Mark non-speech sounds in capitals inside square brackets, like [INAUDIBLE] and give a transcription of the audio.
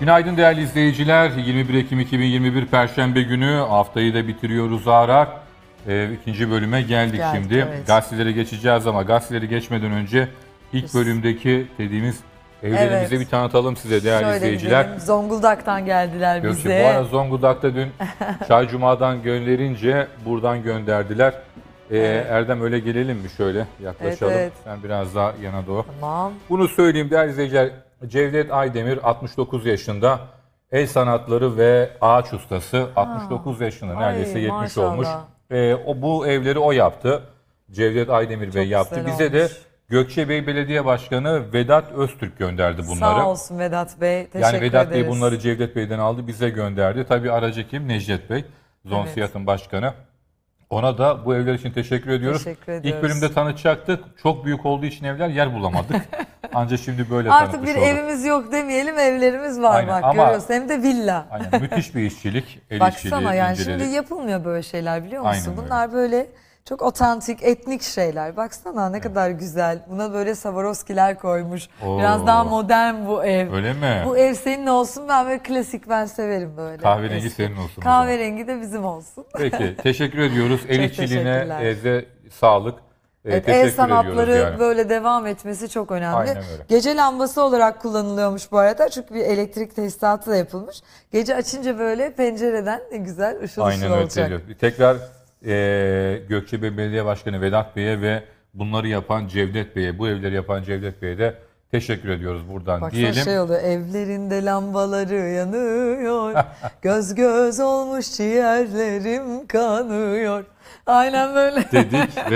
Günaydın değerli izleyiciler. 21 Ekim 2021 Perşembe günü haftayı da bitiriyoruz ağır ağır. Ee, ikinci bölüme geldik Geldik, şimdi. evet. Gazetelere geçeceğiz ama gazeteleri geçmeden önce ilk bölümdeki dediğimiz evlerimizi Evet. bir tanıtalım size değerli Şöyle izleyiciler. gidelim. Zonguldak'tan geldiler Gökçe, bize. Bu arada Zonguldak'ta dün [LAUGHS] Çay Cuma'dan gönderince buradan gönderdiler. Ee, Erdem öyle gelelim mi şöyle yaklaşalım. Evet, evet. Ben biraz daha yana doğru. Tamam. Bunu söyleyeyim değerli izleyiciler. Cevdet Aydemir 69 yaşında. El sanatları ve ağaç ustası 69 yaşında neredeyse Ay, 70 maşallah. olmuş. E, o bu evleri o yaptı. Cevdet Aydemir Bey yaptı. güzel Bize de Gökçe Bey Belediye Başkanı Vedat Öztürk gönderdi bunları. Sağ olsun Vedat Bey. Teşekkür yani Vedat ederiz. Bey bunları Cevdet Bey'den aldı, bize gönderdi. Tabii aracı kim? Necdet Bey, Zonsiyat'ın başkanı. Ona da bu evler için teşekkür ediyoruz. Teşekkür ediyoruz. İlk bölümde tanıtacaktık. Çok büyük olduğu için evler yer bulamadık. [LAUGHS] Anca şimdi böyle Artık bir olduk. evimiz yok demeyelim evlerimiz var Aynen, bak ama, görüyorsun. Hem de villa. Aynen, müthiş bir işçilik. [LAUGHS] El Baksana işçiliği, yani inceledik. şimdi yapılmıyor böyle şeyler biliyor musun? Aynen Bunlar öyle. böyle çok otantik, etnik şeyler. Baksana ne evet. kadar güzel. Buna böyle Savaroskiler koymuş. Oo. Biraz daha modern bu ev. Öyle mi? Bu ev senin olsun. Ben böyle klasik ben severim böyle. Kahverengi Eski. senin olsun. Kahverengi de bizim olsun. Peki teşekkür ediyoruz. El işçiliğine, evde sağlık. E, evet, el sanatları yani. böyle devam etmesi çok önemli. Aynen öyle. Gece lambası olarak kullanılıyormuş bu arada. Çünkü bir elektrik tesisatı da yapılmış. Gece açınca böyle pencereden ne güzel ışıl Aynen ışıl öyle olacak. Diyor. Tekrar e, Gökçebe Belediye Başkanı Vedat Bey'e ve bunları yapan Cevdet Bey'e, bu evleri yapan Cevdet Bey'e de teşekkür ediyoruz buradan Baksana diyelim. şey oluyor evlerinde lambaları yanıyor. [LAUGHS] göz göz olmuş ciğerlerim kanıyor. Aynen böyle. Dedik ve